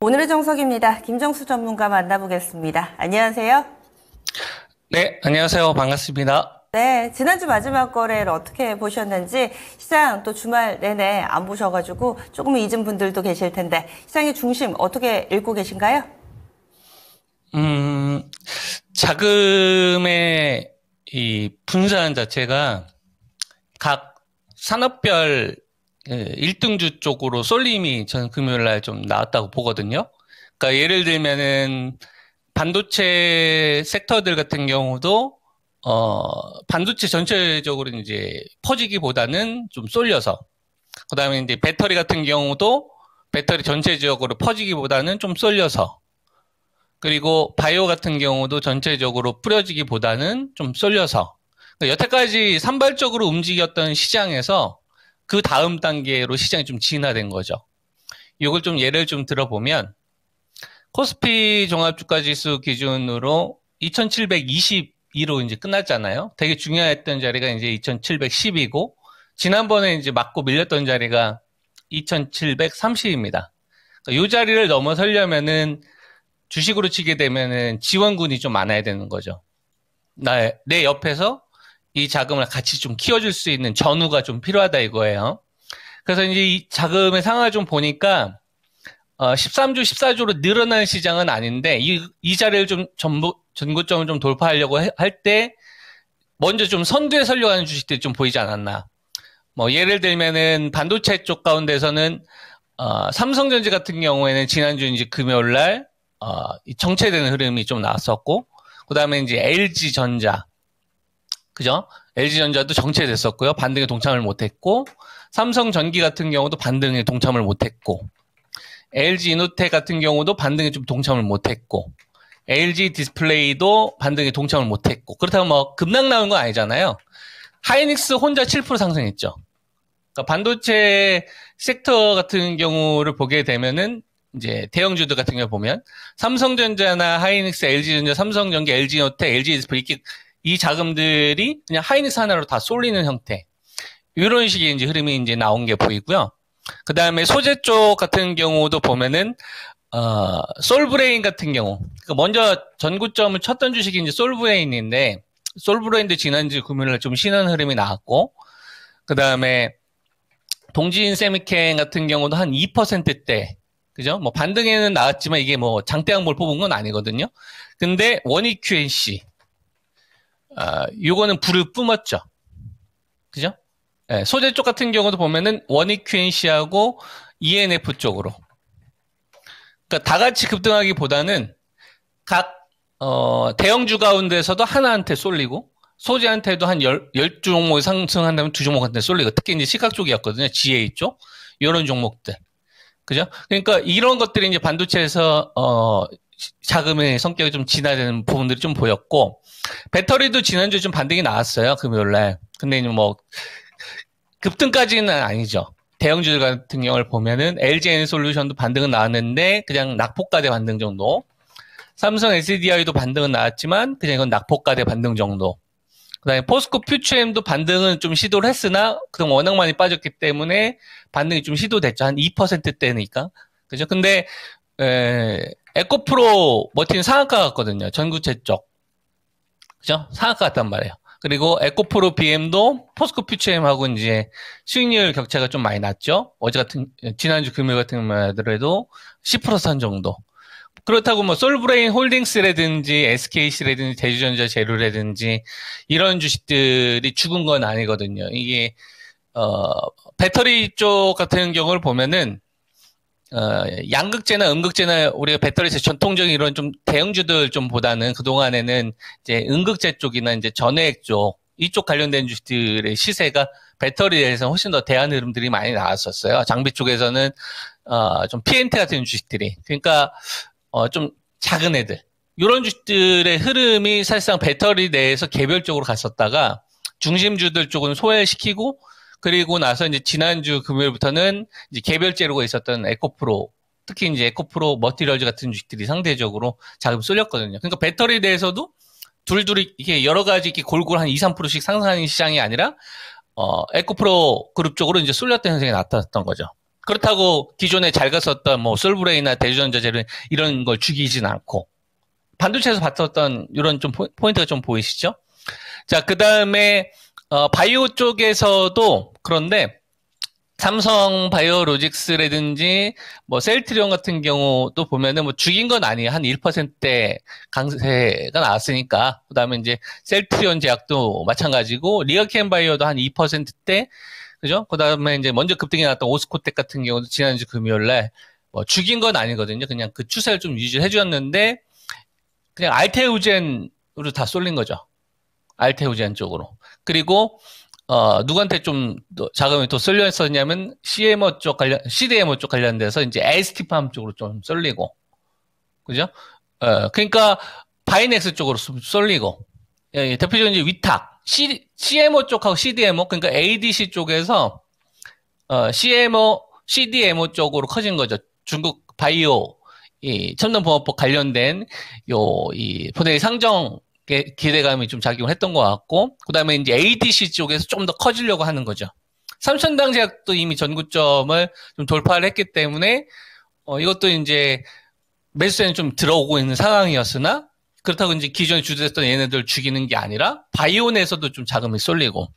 오늘의 정석입니다. 김정수 전문가 만나보겠습니다. 안녕하세요. 네, 안녕하세요. 반갑습니다. 네, 지난주 마지막 거래를 어떻게 보셨는지 시장 또 주말 내내 안 보셔가지고 조금 잊은 분들도 계실 텐데 시장의 중심 어떻게 읽고 계신가요? 음, 자금의 이 분산 자체가 각 산업별 1등주 예, 쪽으로 쏠림이 저 금요일 날 좀 나왔다고 보거든요. 그러니까 예를 들면은 반도체 섹터들 같은 경우도 어, 반도체 전체적으로 이제 퍼지기보다는 좀 쏠려서 그다음에 이제 배터리 같은 경우도 배터리 전체적으로 퍼지기보다는 좀 쏠려서 그리고 바이오 같은 경우도 전체적으로 뿌려지기보다는 좀 쏠려서 그러니까 여태까지 산발적으로 움직였던 시장에서 그 다음 단계로 시장이 좀 진화된 거죠. 이걸 좀 예를 좀 들어보면 코스피 종합주가지수 기준으로 2722로 이제 끝났잖아요. 되게 중요했던 자리가 이제 2710이고 지난번에 이제 맞고 밀렸던 자리가 2730입니다. 이 그러니까 자리를 넘어서려면은 주식으로 치게 되면은 지원군이 좀 많아야 되는 거죠. 나, 내 옆에서 이 자금을 같이 좀 키워줄 수 있는 전후가 좀 필요하다 이거예요. 그래서 이제 이 자금의 상황을 좀 보니까 어, 13조, 14조로 늘어난 시장은 아닌데 이, 이 자리를 좀 전부 전고점을 좀 돌파하려고 할 때 먼저 좀 선두에 설려하는 주식들이 좀 보이지 않았나. 뭐 예를 들면은 반도체 쪽 가운데서는 어, 삼성전자 같은 경우에는 지난주 이제 금요일 날 어, 정체되는 흐름이 좀 나왔었고 그다음에 이제 LG 전자 그죠? LG전자도 정체됐었고요. 반등에 동참을 못했고 삼성전기 같은 경우도 반등에 동참을 못했고 LG 이노텍 같은 경우도 반등에 좀 동참을 못했고 LG 디스플레이도 반등에 동참을 못했고 그렇다고 뭐 급락 나온 건 아니잖아요. 하이닉스 혼자 7% 상승했죠. 그러니까 반도체 섹터 같은 경우를 보게 되면은 이제 대형주들 같은 경우 보면 삼성전자나 하이닉스, LG전자, 삼성전기, LG노텍, LG디스플레이 이 자금들이 그냥 하이닉스 하나로 다 쏠리는 형태. 이런 식의 이제 흐름이 이제 나온 게 보이고요. 그 다음에 소재 쪽 같은 경우도 보면은 어, 솔브레인 같은 경우 그러니까 먼저 전구점을 쳤던 주식이 이제 솔브레인인데 솔브레인도 지난주 금요일날 좀 쉬는 흐름이 나왔고 그 다음에 동지인 세미켄 같은 경우도 한 2%대 그죠? 뭐 반등에는 나왔지만 이게 뭐 장대양볼 뽑은 건 아니거든요. 근데 원익 QNC 아, 요거는 불을 뿜었죠. 그죠? 네, 소재 쪽 같은 경우도 보면은 원익 QNC하고 ENF 쪽으로. 그니까다 같이 급등하기보다는 각 어, 대형주 가운데서도 하나한테 쏠리고 소재한테도 한열열 종목 상승한다면 두 종목한테 쏠리고 특히 이제 시각 쪽이었거든요. GA 쪽. 이런 종목들. 그죠? 그러니까 이런 것들이 이제 반도체에서 어, 자금의 성격이 좀 진화되는 부분들이 좀 보였고 배터리도 지난주에 좀 반등이 나왔어요 금요일날 근데 뭐 급등까지는 아니죠 대형주 같은 경우를 보면은 LGN 솔루션도 반등은 나왔는데 그냥 낙폭가대 반등 정도 삼성 SDI도 반등은 나왔지만 그냥 이건 낙폭가대 반등 정도 그다음에 포스코 퓨처엠도 반등은 좀 시도를 했으나 그동안 워낙 많이 빠졌기 때문에 반등이 좀 시도됐죠 한 2%대니까 그죠 근데 에, 에코프로 머티는 상한가 같거든요. 전구체 쪽. 그죠? 상한가 같단 말이에요. 그리고 에코프로 BM도 포스코 퓨처엠하고 이제 수익률 격차가 좀 많이 났죠. 어제 같은 지난주 금요일 같은 경우만 하더라도 10%산 정도. 그렇다고 뭐 솔브레인 홀딩스라든지 SKC라든지 대주전자 제로라든지 이런 주식들이 죽은 건 아니거든요. 이게 어 배터리 쪽 같은 경우를 보면은 어, 양극재나 음극재나 우리가 배터리에서 전통적인 이런 좀 대형주들 좀 보다는 그동안에는 이제 음극재 쪽이나 이제 전해액 쪽 이쪽 관련된 주식들의 시세가 배터리에 대해서 훨씬 더 대안 흐름들이 많이 나왔었어요. 장비 쪽에서는 어, 좀 PNT 같은 주식들이 그러니까 어, 좀 작은 애들 이런 주식들의 흐름이 사실상 배터리 내에서 개별적으로 갔었다가 중심주들 쪽은 소외시키고 그리고 나서 이제 지난주 금요일부터는 이제 개별제로가 있었던 에코프로 특히 이제 에코프로 머티리얼즈 같은 주식들이 상대적으로 자금 쏠렸거든요. 그러니까 배터리에 대해서도 둘둘이 이렇게 여러 가지 이렇게 골고루 한 2, 3%씩 상승하는 시장이 아니라 어, 에코프로 그룹 쪽으로 이제 쏠렸던 현상이 나타났던 거죠. 그렇다고 기존에 잘 갔었던 뭐 솔브레이나 대주전자재료 이런 걸 죽이진 않고 반도체에서 봤었던 이런 좀 포인트가 좀 보이시죠? 자, 그 다음에 어, 바이오 쪽에서도 그런데 삼성 바이오로직스라든지 뭐 셀트리온 같은 경우도 보면은 뭐 죽인 건 아니에요. 한 1%대 강세가 나왔으니까. 그다음에 이제 셀트리온 제약도 마찬가지고 리어캠 바이오도 한 2%대 그죠? 그다음에 이제 먼저 급등이 나왔던 오스코텍 같은 경우도 지난주 금요일 날뭐 죽인 건 아니거든요. 그냥 그 추세를 좀 유지해 주었는데 그냥 알테우젠으로 다 쏠린 거죠. 알테오젠 쪽으로. 그리고 어, 누구한테 좀 자금이 또쓸려 있었냐면 CMO 쪽 관련, CDMO 쪽 관련돼서 이제 에스티팜 쪽으로 좀 쏠리고, 그죠? 어, 그러니까 바이넥스 쪽으로 쏠리고, 예, 예, 대표적인 이제 위탁, C, CMO 쪽하고 CDMO, 그러니까 ADC 쪽에서 어, CMO, CDMO 쪽으로 커진 거죠. 중국 바이오, 이 첨단 보험법 관련된 요, 이 포대의 상정 기대감이 좀 작용을 했던 것 같고, 그 다음에 이제 ADC 쪽에서 좀 더 커지려고 하는 거죠. 삼천당 제약도 이미 전구점을 좀 돌파를 했기 때문에, 어, 이것도 이제 매수에는 좀 들어오고 있는 상황이었으나, 그렇다고 이제 기존에 주도했던 얘네들 죽이는 게 아니라, 바이온에서도 좀 자금이 쏠리고,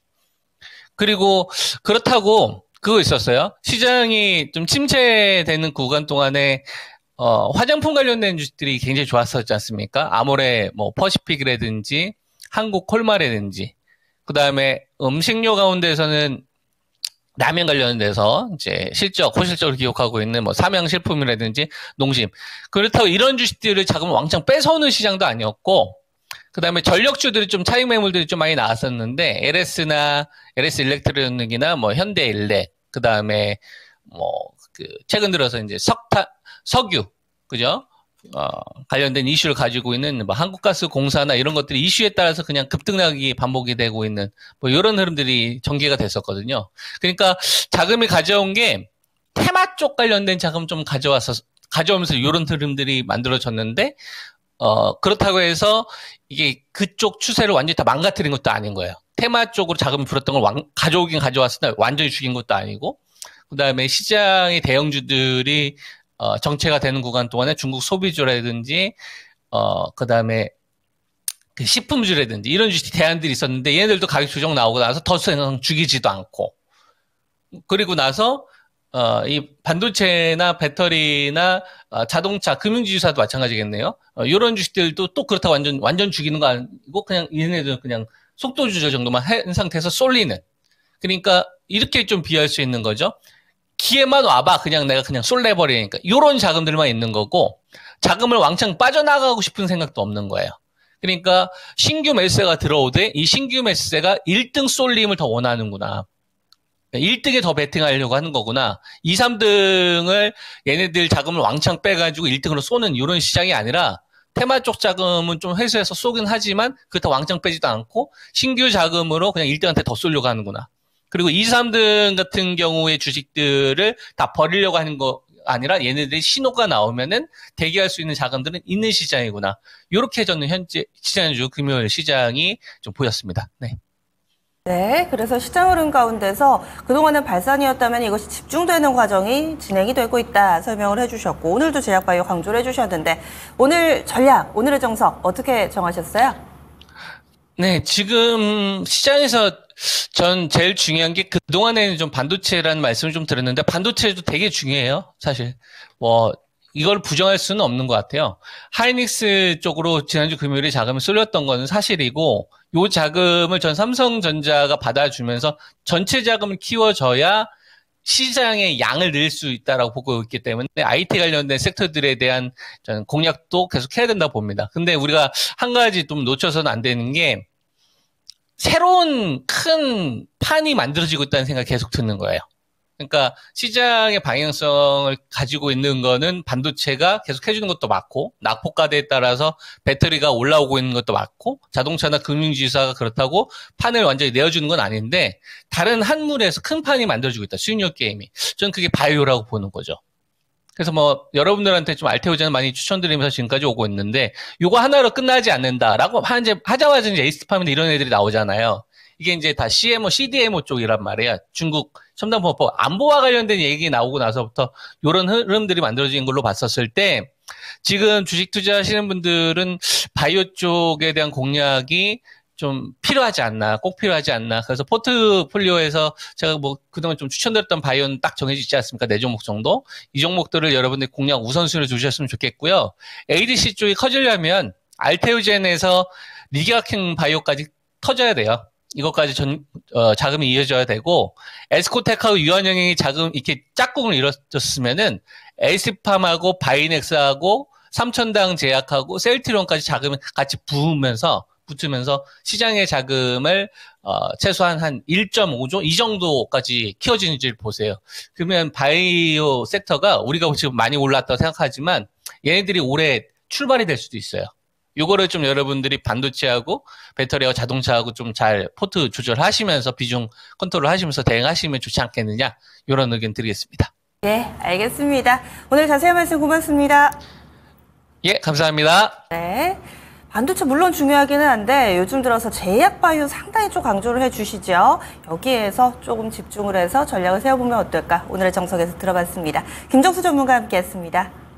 그리고 그렇다고 그거 있었어요. 시장이 좀 침체되는 구간 동안에 어, 화장품 관련된 주식들이 굉장히 좋았었지 않습니까? 아모레 뭐 퍼시픽이라든지 한국 콜마라든지 그 다음에 음식료 가운데서는 라면 관련돼서 이제 실적, 호실적을 기록하고 있는 뭐 삼양식품이라든지 농심. 그렇다고 이런 주식들을 자금 왕창 뺏어오는 시장도 아니었고, 그 다음에 전력주들이 좀 차익 매물들이 좀 많이 나왔었는데, LS나, LS 일렉트로닉이나 뭐 현대 일렉, 그 다음에 뭐, 그 최근 들어서 이제 석탄, 석유, 그죠? 어, 관련된 이슈를 가지고 있는 뭐 한국가스 공사나 이런 것들이 이슈에 따라서 그냥 급등락이 반복이 되고 있는 뭐 이런 흐름들이 전개가 됐었거든요. 그러니까 자금이 가져온 게 테마 쪽 관련된 자금 좀 가져와서 가져오면서 이런 흐름들이 만들어졌는데 어, 그렇다고 해서 이게 그쪽 추세를 완전히 다 망가뜨린 것도 아닌 거예요. 테마 쪽으로 자금을 불었던 걸 왕, 가져오긴 가져왔으나 완전히 죽인 것도 아니고 그다음에 시장의 대형주들이 어, 정체가 되는 구간 동안에 중국 소비주라든지 어, 그다음에 그 식품주라든지 이런 주식 대안들이 있었는데 얘네들도 가격 조정 나오고 나서 더 이상 죽이지도 않고 그리고 나서 어, 이 반도체나 배터리나 어, 자동차, 금융지주사도 마찬가지겠네요. 어, 이런 주식들도 또 그렇다고 완전 완전 죽이는 거 아니고 그냥 얘네들은 그냥 속도 조절 정도만 한 상태에서 쏠리는. 그러니까 이렇게 좀 비할 수 있는 거죠. 기회만 와봐. 그냥 내가 그냥 쏠래버리니까. 요런 자금들만 있는 거고, 자금을 왕창 빠져나가고 싶은 생각도 없는 거예요. 그러니까 신규 매세가 들어오되 이 신규 매세가 1등 쏠림을 더 원하는구나. 1등에 더 베팅하려고 하는 거구나. 2, 3등을 얘네들 자금을 왕창 빼가지고 1등으로 쏘는 이런 시장이 아니라 테마 쪽 자금은 좀 회수해서 쏘긴 하지만 그렇다 고 왕창 빼지도 않고 신규 자금으로 그냥 1등한테 더 쏠려고 하는구나. 그리고 2, 3등 같은 경우의 주식들을 다 버리려고 하는 거 아니라 얘네들이 신호가 나오면은 대기할 수 있는 자금들은 있는 시장이구나. 이렇게 저는 현재 지난주 금요일 시장이 좀 보였습니다. 네. 네, 그래서 시장 흐름 가운데서 그동안은 발산이었다면 이것이 집중되는 과정이 진행이 되고 있다 설명을 해주셨고 오늘도 제약바이오 강조를 해주셨는데 오늘 전략, 오늘의 정석 어떻게 정하셨어요? 네, 지금 시장에서 전 제일 중요한 게 그동안에는 좀 반도체라는 말씀을 좀 드렸는데 반도체도 되게 중요해요. 사실. 뭐 이걸 부정할 수는 없는 것 같아요. 하이닉스 쪽으로 지난주 금요일에 자금을 쏠렸던 건 사실이고 요 자금을 전 삼성전자가 받아주면서 전체 자금을 키워줘야 시장의 양을 늘 수 있다라고 보고 있기 때문에 IT 관련된 섹터들에 대한 저는 공약도 계속 해야 된다 고 봅니다. 근데 우리가 한 가지 좀 놓쳐서는 안 되는 게 새로운 큰 판이 만들어지고 있다는 생각 계속 듣는 거예요. 그러니까 시장의 방향성을 가지고 있는 거는 반도체가 계속 해주는 것도 맞고 낙폭가대에 따라서 배터리가 올라오고 있는 것도 맞고 자동차나 금융지사가 그렇다고 판을 완전히 내어주는 건 아닌데 다른 한물에서 큰 판이 만들어지고 있다. 수익률 게임이. 저는 그게 바이오라고 보는 거죠. 그래서 뭐 여러분들한테 좀 알테오젠 많이 추천드리면서 지금까지 오고 있는데 요거 하나로 끝나지 않는다라고 하는 하자마자 이제 에이스팜이나 이런 애들이 나오잖아요. 이게 이제 다 CMO, CDMO 쪽이란 말이야. 중국 첨단 보호법 안보와 관련된 얘기 나오고 나서부터 요런 흐름들이 만들어진 걸로 봤었을 때 지금 주식 투자하시는 분들은 바이오 쪽에 대한 공약이 좀 필요하지 않나, 꼭 필요하지 않나. 그래서 포트폴리오에서 제가 뭐 그동안 좀 추천드렸던 바이오는 딱 정해져 있지 않습니까? 네 종목 정도. 이 종목들을 여러분들이 공략 우선순위로 주셨으면 좋겠고요. ADC 쪽이 커지려면 알테우젠에서리기아킹 바이오까지 터져야 돼요. 이것까지 전, 어, 자금이 이어져야 되고, 에스코테크하고 유한영이 자금, 이렇게 짝꿍을 이뤘었으면은, 에이스팜하고 바이넥스하고 삼천당 제약하고 셀트론까지 자금이 같이 부으면서 붙으면서 시장의 자금을 어, 최소한 한 1.5조 이 정도까지 키워지는지를 보세요. 그러면 바이오 섹터가 우리가 지금 많이 올랐다고 생각하지만 얘네들이 올해 출발이 될 수도 있어요. 요거를 좀 여러분들이 반도체하고 배터리와 자동차하고 좀 잘 포트 조절하시면서 비중 컨트롤 하시면서 대응하시면 좋지 않겠느냐 이런 의견 드리겠습니다. 예, 알겠습니다. 오늘 자세한 말씀 고맙습니다. 예, 감사합니다. 네. 반도체 물론 중요하기는 한데 요즘 들어서 제약바이오 상당히 좀 강조를 해주시죠. 여기에서 조금 집중을 해서 전략을 세워보면 어떨까 오늘의 정석에서 들어봤습니다. 김정수 전문가와 함께했습니다.